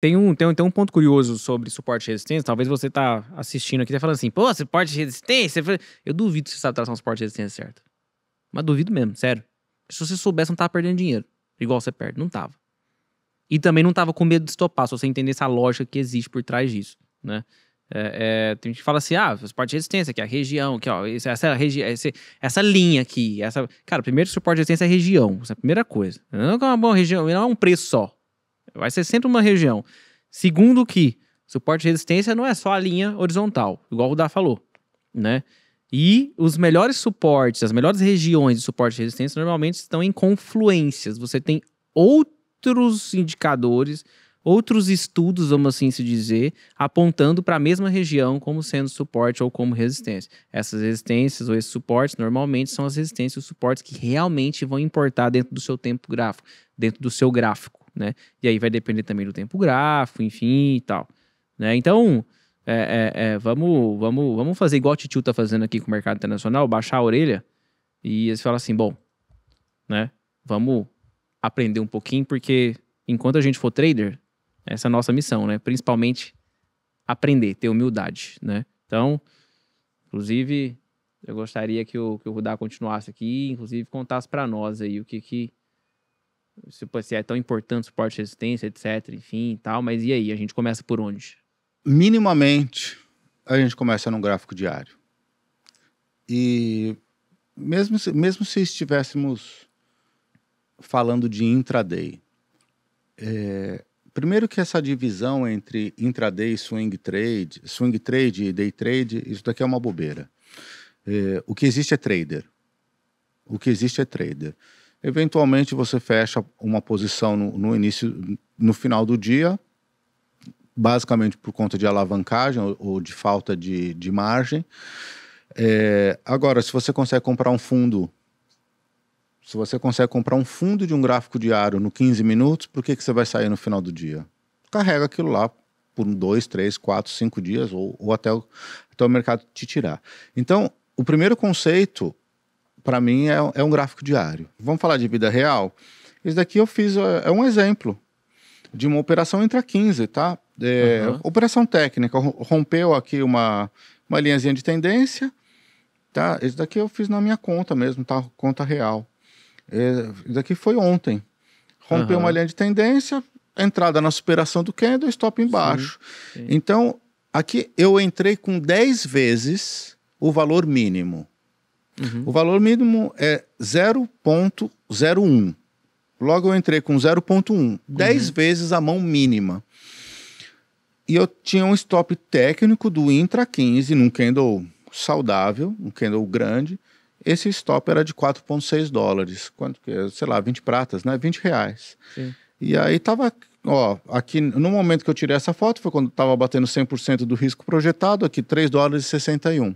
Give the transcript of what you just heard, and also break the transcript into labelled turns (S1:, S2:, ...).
S1: Tem um, tem, um, tem um ponto curioso sobre suporte e resistência. Talvez você tá assistindo aqui e tá falando assim, pô, suporte e resistência. Eu duvido que você sabe traçar um suporte e resistência certo. Mas duvido mesmo, sério. Se você soubesse, não tava perdendo dinheiro. Igual você perde. Não tava. E também não tava com medo de estopar, se você entender essa lógica que existe por trás disso, né? É, é, tem gente que fala assim, ah, suporte de resistência, que é a região, que ó, essa, regi essa, essa linha aqui, essa... Cara, primeiro suporte de resistência é região, essa é a primeira coisa. Não é uma boa região, não é um preço só. Vai ser sempre uma região. Segundo que suporte e resistência não é só a linha horizontal, igual o Dá falou, né? E os melhores suportes, as melhores regiões de suporte e resistência normalmente estão em confluências. Você tem outros indicadores, outros estudos, vamos assim se dizer, apontando para a mesma região como sendo suporte ou como resistência. Essas resistências ou esses suportes normalmente são as resistências e os suportes que realmente vão importar dentro do seu tempo gráfico, dentro do seu gráfico, né? E aí vai depender também do tempo gráfico, enfim e tal. Né? Então, é, é, é, vamos, vamos, vamos fazer igual o Titio tá fazendo aqui com o mercado internacional, baixar a orelha e eles falam assim, bom, né? Vamos aprender um pouquinho, porque enquanto a gente for trader, essa é a nossa missão, né? Principalmente aprender, ter humildade, né? Então, inclusive, eu gostaria que o, que o Rudá continuasse aqui, inclusive contasse para nós aí o que, que se, se é tão importante suporte resistência, etc, enfim e tal, mas e aí? A gente começa por onde?
S2: Minimamente, a gente começa num gráfico diário. E mesmo se, mesmo se estivéssemos falando de intraday, é, primeiro que essa divisão entre intraday e swing trade, swing trade e day trade, isso daqui é uma bobeira. É, o que existe é trader. O que existe é trader. Eventualmente você fecha uma posição no, no início, no final do dia, basicamente por conta de alavancagem ou, ou de falta de, de margem. É, agora, se você consegue comprar um fundo, se você consegue comprar um fundo de um gráfico diário no 15 minutos, por que, que você vai sair no final do dia? Carrega aquilo lá por dois, três, quatro, cinco dias ou, ou até, o, até o mercado te tirar. Então, o primeiro conceito para mim, é, é, um gráfico diário. Vamos falar de vida real? Esse daqui eu fiz, é, é um exemplo de uma operação a 15, tá? É, uhum. Operação técnica, rompeu aqui uma, uma linhazinha de tendência, tá? Esse daqui eu fiz na minha conta mesmo, tá? Conta real. É, esse daqui foi ontem. Rompeu uhum. uma linha de tendência, entrada na superação do candle, stop embaixo. Sim, sim. Então, aqui eu entrei com 10 vezes o valor mínimo. Uhum. O valor mínimo é 0,01. Logo eu entrei com 0,1, uhum. 10 vezes a mão mínima. E eu tinha um stop técnico do Intra 15 num candle saudável, um candle grande. Esse stop era de 4,6 dólares, quanto que, é? sei lá, 20 pratas, né? 20 reais. Sim. E aí tava, ó, aqui no momento que eu tirei essa foto foi quando tava batendo 100% do risco projetado, aqui 3 dólares e 61.